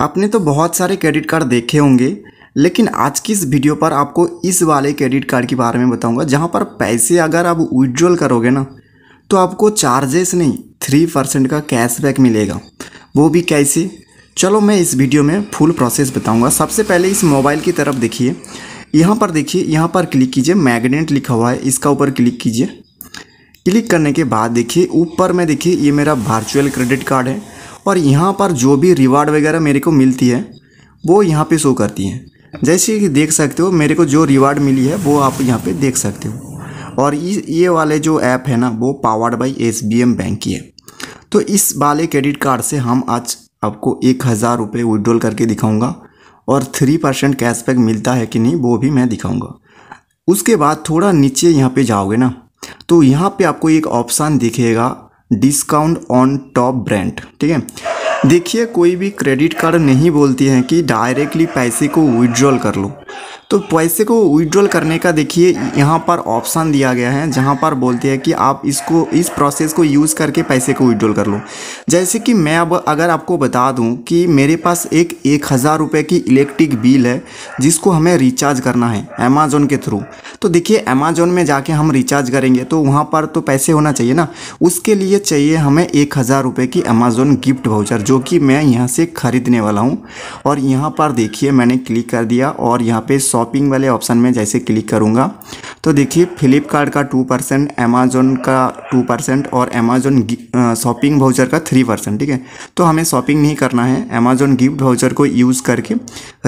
आपने तो बहुत सारे क्रेडिट कार्ड देखे होंगे लेकिन आज की इस वीडियो पर आपको इस वाले क्रेडिट कार्ड के बारे में बताऊंगा जहां पर पैसे अगर आप विड्रॉल करोगे ना तो आपको चार्जेस नहीं थ्री परसेंट का कैशबैक मिलेगा वो भी कैसे चलो मैं इस वीडियो में फुल प्रोसेस बताऊंगा सबसे पहले इस मोबाइल की तरफ देखिए यहाँ पर देखिए यहाँ पर क्लिक कीजिए मैगनेट लिखा हुआ है इसका ऊपर क्लिक कीजिए क्लिक करने के बाद देखिए ऊपर में देखिए ये मेरा वर्चुअल क्रेडिट कार्ड है और यहाँ पर जो भी रिवार्ड वगैरह मेरे को मिलती है वो यहाँ पे शो करती है जैसे कि देख सकते हो मेरे को जो रिवार्ड मिली है वो आप यहाँ पे देख सकते हो और ये वाले जो ऐप है ना वो पावर्ड बाई एस बैंक की है तो इस वाले क्रेडिट कार्ड से हम आज आपको एक हज़ार रुपये विड्रॉल करके दिखाऊंगा और थ्री परसेंट कैशबैक मिलता है कि नहीं वो भी मैं दिखाऊंगा उसके बाद थोड़ा नीचे यहाँ पे जाओगे ना तो यहाँ पे आपको एक ऑप्शन दिखेगा डिस्काउंट ऑन टॉप ब्रांड ठीक है देखिए कोई भी क्रेडिट कार्ड नहीं बोलती है कि डायरेक्टली पैसे को विड्रॉल कर लो तो पैसे को विड्रॉल करने का देखिए यहाँ पर ऑप्शन दिया गया है जहाँ पर बोलते हैं कि आप इसको इस प्रोसेस को यूज़ करके पैसे को विड्रॉल कर लो जैसे कि मैं अब अगर आपको बता दूँ कि मेरे पास एक एक हज़ार रुपये की इलेक्ट्रिक बिल है जिसको हमें रिचार्ज करना है अमेज़ोन के थ्रू तो देखिए अमेज़ोन में जाके हम रिचार्ज करेंगे तो वहाँ पर तो पैसे होना चाहिए ना उसके लिए चाहिए हमें एक हज़ार रुपये की अमेज़ोन गिफ्ट वाउचर जो कि मैं यहाँ से ख़रीदने वाला हूँ और यहाँ पर देखिए मैंने क्लिक कर दिया और यहाँ पर शॉपिंग वाले ऑप्शन में जैसे क्लिक करूँगा तो देखिए फ्लिपकार्ट का टू परसेंट अमेज़ोन का टू परसेंट और अमेज़ोन शॉपिंग भाउचर का थ्री परसेंट ठीक है तो हमें शॉपिंग नहीं करना है अमेज़ोन गिफ्ट भाउचर को यूज़ करके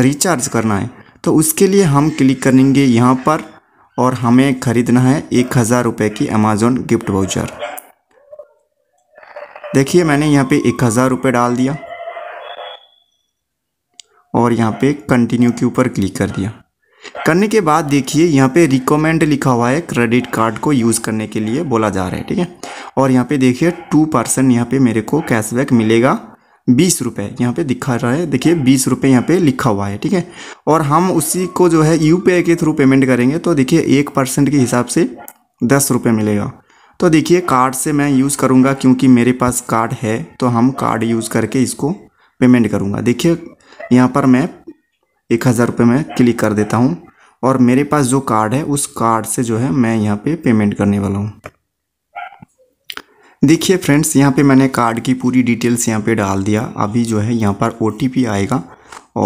रिचार्ज करना है तो उसके लिए हम क्लिक करेंगे यहाँ पर और हमें ख़रीदना है एक हज़ार रुपये की अमेज़ोन गिफ्ट वाउचर देखिए मैंने यहाँ पे एक हज़ार रुपये डाल दिया और यहाँ पे कंटिन्यू के ऊपर क्लिक कर दिया करने के बाद देखिए यहाँ पे रिकमेंड लिखा हुआ है क्रेडिट कार्ड को यूज़ करने के लिए बोला जा रहा है ठीक है और यहाँ पे देखिए टू परसेंट यहाँ पे मेरे को कैशबैक मिलेगा बीस रुपये यहाँ पर दिखा रहा है देखिए बीस रुपये यहाँ पर लिखा हुआ है ठीक है और हम उसी को जो है यू के थ्रू पेमेंट करेंगे तो देखिए एक परसेंट के हिसाब से दस रुपये मिलेगा तो देखिए कार्ड से मैं यूज़ करूँगा क्योंकि मेरे पास कार्ड है तो हम कार्ड यूज़ करके इसको पेमेंट करूँगा देखिए यहाँ पर मैं एक हज़ार रुपये में क्लिक कर देता हूँ और मेरे पास जो कार्ड है उस कार्ड से जो है मैं यहाँ पे पेमेंट करने वाला हूँ देखिए फ्रेंड्स यहाँ पे मैंने कार्ड की पूरी डिटेल्स यहाँ पे डाल दिया अभी जो है यहाँ पर ओ आएगा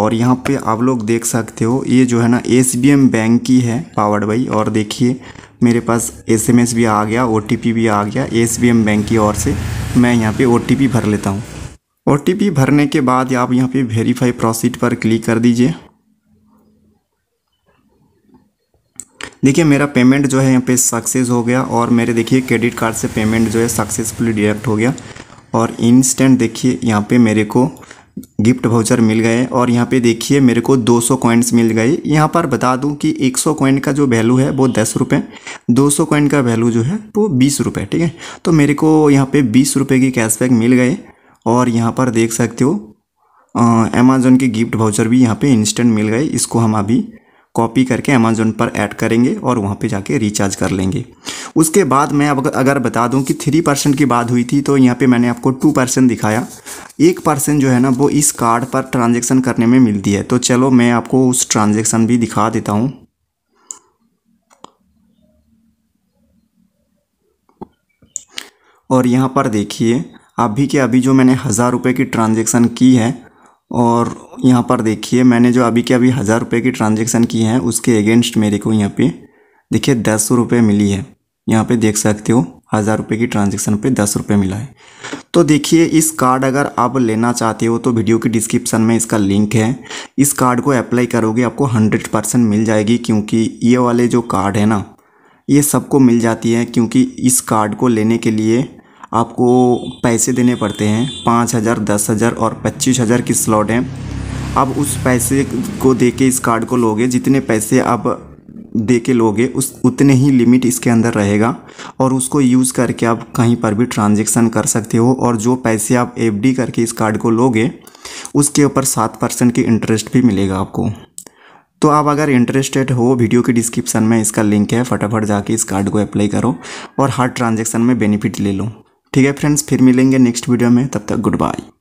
और यहाँ पे आप लोग देख सकते हो ये जो है ना एस बैंक की है पावर्ड बाई और देखिए मेरे पास एसएमएस भी आ गया ओ भी आ गया एस बैंक की ओर से मैं यहाँ पे ओ भर लेता हूँ ओ भरने के बाद आप यहाँ पे वेरीफाई प्रोसीड पर क्लिक कर दीजिए देखिए मेरा पेमेंट जो है यहाँ पे सक्सेस हो गया और मेरे देखिए क्रेडिट कार्ड से पेमेंट जो है सक्सेसफुली डिडक्ट हो गया और इंस्टेंट देखिए यहाँ पे मेरे को गिफ्ट वाउचर मिल गए और यहाँ पे देखिए मेरे को 200 सौ कॉइन्स मिल गए यहाँ पर बता दूँ कि 100 सौ कॉइन का जो वैल्यू है वो दस रुपये दो सौ कॉइन का वैल्यू जो है वो बीस रुपये ठीक है तो मेरे को यहाँ पे बीस रुपये की कैशबैक मिल गए और यहाँ पर देख सकते हो अमेज़ोन के गिफ्ट वाउचर भी यहाँ पे इंस्टेंट मिल गए इसको हम अभी कॉपी करके अमेज़ोन पर ऐड करेंगे और वहाँ पे जाके रिचार्ज कर लेंगे उसके बाद मैं अब अगर बता दूँ कि थ्री परसेंट की बात हुई थी तो यहाँ पे मैंने आपको टू परसेंट दिखाया एक परसेंट जो है ना वो इस कार्ड पर ट्रांजेक्शन करने में मिलती है तो चलो मैं आपको उस ट्रांजेक्शन भी दिखा देता हूँ और यहाँ पर देखिए अभी के अभी जो मैंने हज़ार रुपये की ट्रांजेक्शन की है और यहाँ पर देखिए मैंने जो अभी के अभी हज़ार रुपये की ट्रांजेक्शन की है उसके अगेंस्ट मेरे को यहाँ पे देखिए दस सौ रुपये मिली है यहाँ पे देख सकते हो हज़ार रुपये की ट्रांजेक्शन पे दस रुपये मिला है तो देखिए इस कार्ड अगर आप लेना चाहते हो तो वीडियो के डिस्क्रिप्शन में इसका लिंक है इस कार्ड को अप्लाई करोगे आपको हंड्रेड परसेंट मिल जाएगी क्योंकि ये वाले जो कार्ड है ना ये सबको मिल जाती है क्योंकि इस कार्ड को लेने के लिए आपको पैसे देने पड़ते हैं पाँच हज़ार दस हज़ार और पच्चीस हज़ार की स्लॉट हैं आप उस पैसे को दे के इस कार्ड को लोगे जितने पैसे आप दे के लोगे उस उतने ही लिमिट इसके अंदर रहेगा और उसको यूज़ करके आप कहीं पर भी ट्रांजेक्शन कर सकते हो और जो पैसे आप एफ करके इस कार्ड को लोगे उसके ऊपर सात परसेंट की इंटरेस्ट भी मिलेगा आपको तो आप अगर इंटरेस्टेड हो वीडियो के डिस्क्रिप्शन में इसका लिंक है फटाफट जाके इस कार्ड को अप्लाई करो और हर ट्रांजेक्शन में बेनिफिट ले लो ठीक है फ्रेंड्स फिर मिलेंगे नेक्स्ट वीडियो में तब तक गुड बाय